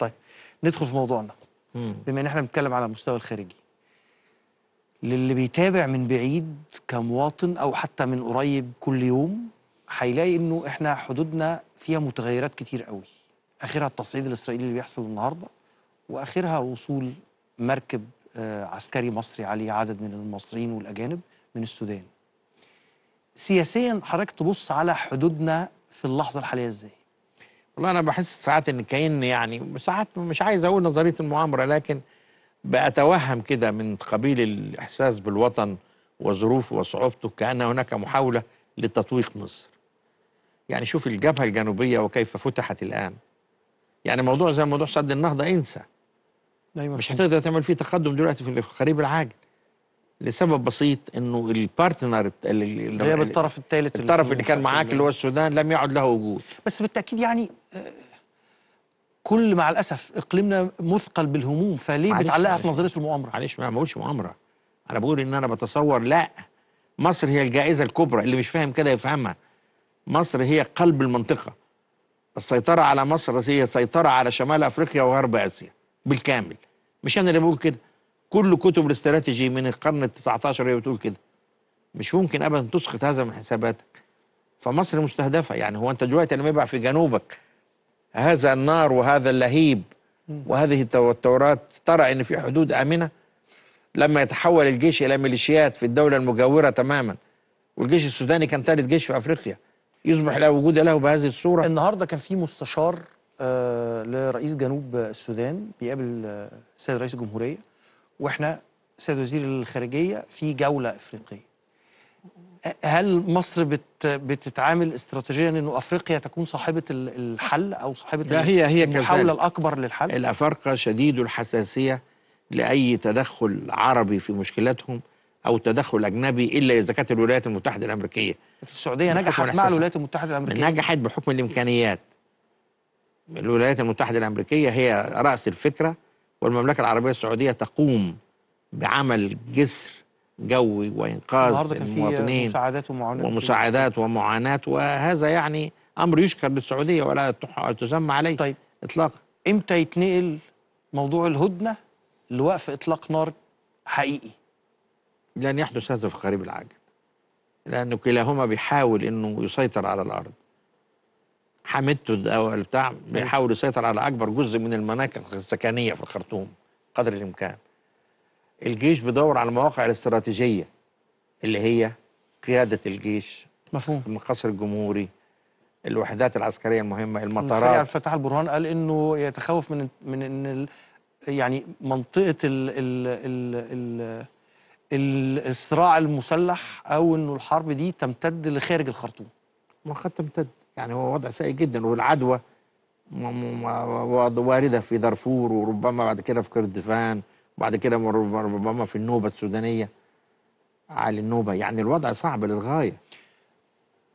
طيب ندخل في موضوعنا بما ان احنا بنتكلم على المستوى الخارجي للي بيتابع من بعيد كمواطن او حتى من قريب كل يوم هيلاقي انه احنا حدودنا فيها متغيرات كتير قوي اخرها التصعيد الاسرائيلي اللي بيحصل النهارده واخرها وصول مركب آه، عسكري مصري عليه عدد من المصريين والاجانب من السودان سياسيا حضرتك تبص على حدودنا في اللحظه الحاليه ازاي والله انا بحس ساعات ان كان يعني ساعات مش عايز اقول نظريه المؤامره لكن بأتوهم كده من قبيل الإحساس بالوطن وظروفه وصعوبته كأن هناك محاولة لتطويق مصر يعني شوف الجبهة الجنوبية وكيف فتحت الآن يعني موضوع زي موضوع سد النهضة انسى أيوة مش هتقدر تعمل فيه تقدم دلوقتي في الخريب العاجل لسبب بسيط انه البارتنر اللي هي الطرف الثالث الطرف اللي كان معاك اللي يعني. هو السودان لم يعد له وجود بس بالتاكيد يعني آه، كل مع الاسف اقليمنا مثقل بالهموم فليه بتعلقها في نظريه المؤامره معلش ما بقولش مؤامره انا بقول ان انا بتصور لا مصر هي الجائزه الكبرى اللي مش فاهم كده يفهمها مصر هي قلب المنطقه السيطره على مصر هي سيطره على شمال افريقيا وغرب اسيا بالكامل مش انا اللي بقول كده كل كتب الاستراتيجي من القرن ال 19 هي بتقول كده مش ممكن ابدا تسقط هذا من حساباتك فمصر مستهدفه يعني هو انت دلوقتي لما يبقى في جنوبك هذا النار وهذا اللهيب وهذه التوترات ترى ان في حدود امنه لما يتحول الجيش الى ميليشيات في الدوله المجاوره تماما والجيش السوداني كان ثالث جيش في افريقيا يصبح لا وجود له بهذه الصوره النهارده كان في مستشار آه، لرئيس جنوب السودان بيقابل آه، السيد رئيس الجمهوريه واحنا سيد وزير الخارجيه في جوله افريقيه هل مصر بتتعامل استراتيجيا انه افريقيا تكون صاحبه الحل او صاحبه لا هي هي المحاوله الاكبر للحل الافارقه شديد الحساسيه لاي تدخل عربي في مشكلاتهم او تدخل اجنبي الا اذا كانت الولايات المتحده الامريكيه السعوديه نجحت مع الولايات المتحده الامريكيه نجحت بحكم الامكانيات الولايات المتحده الامريكيه هي راس الفكره والمملكة العربية السعودية تقوم بعمل جسر جوي وإنقاذ المواطنين مساعدات ومعاناة ومساعدات ومعاناة وهذا يعني أمر يشكر للسعودية ولا تسمى عليه طيب إطلاقا إمتى يتنقل موضوع الهدنة لوقف إطلاق نار حقيقي لن يحدث هذا في قريب العاجل لأنه كلاهما بيحاول أنه يسيطر على الأرض حمدته او بتاع بيحاول يسيطر على اكبر جزء من المناكب السكنيه في الخرطوم قدر الامكان الجيش بيدور على المواقع الاستراتيجيه اللي هي قياده الجيش مفهوم القصر الجمهوري الوحدات العسكريه المهمه المطارات سريع فتح البرهان قال انه يتخوف من من ان يعني منطقه ال ال ال ال الصراع المسلح او انه الحرب دي تمتد لخارج الخرطوم والخط امتد يعني هو وضع سيء جدا والعدوى وارده في دارفور وربما بعد كده في كردفان وبعد كده ربما في النوبه السودانيه على النوبه يعني الوضع صعب للغايه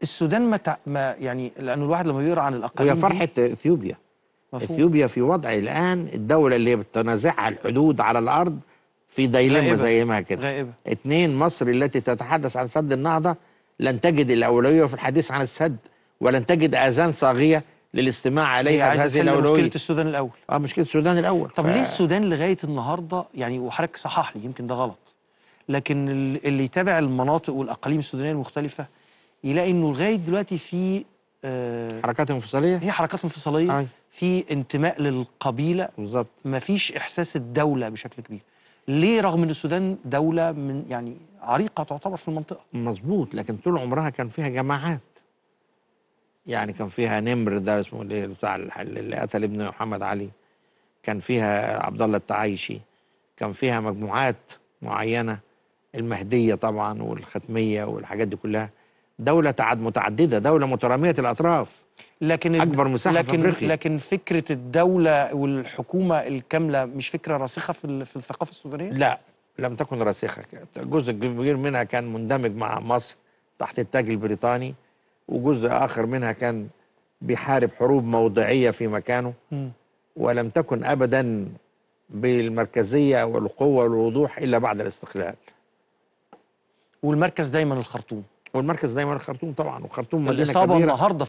السودان ما, تع... ما يعني لانه الواحد لما بيقرا عن الاقاليم هي فرحه اثيوبيا مفهوم. اثيوبيا في وضع الان الدوله اللي بتنازعها الحدود على الارض في ديلمه زي ما كده غائبه اثنين مصر التي تتحدث عن سد النهضه لن تجد الأولوية في الحديث عن السد ولن تجد آذان صاغية للاستماع إيه، عليها بهذه الأولوية مشكلة السودان الأول اه مشكلة السودان الأول طب ف... ليه السودان لغاية النهاردة يعني وحضرتك صحح لي يمكن ده غلط لكن اللي يتابع المناطق والأقاليم السودانية المختلفة يلاقي إنه لغاية دلوقتي في آه حركات انفصالية هي حركات انفصالية آه. في انتماء للقبيلة بالظبط مفيش إحساس الدولة بشكل كبير ليه رغم ان السودان دوله من يعني عريقه تعتبر في المنطقه مظبوط لكن طول عمرها كان فيها جماعات يعني كان فيها نمر ده اسمه اللي بتاع اللي قتل ابن محمد علي كان فيها عبد الله التعايشي كان فيها مجموعات معينه المهديه طبعا والختميه والحاجات دي كلها دولة متعددة دولة مترامية الأطراف لكن أكبر مساحة لكن في أفريقيا لكن فكرة الدولة والحكومة الكاملة مش فكرة راسخة في, في الثقافة السودانية؟ لا لم تكن راسخة جزء كبير منها كان مندمج مع مصر تحت التاج البريطاني وجزء آخر منها كان بيحارب حروب موضعية في مكانه م. ولم تكن أبدا بالمركزية والقوة والوضوح إلا بعد الاستقلال والمركز دايما الخرطوم والمركز دايما الخرطوم طبعا وخرطوم مدينه كبيره الاصابه النهارده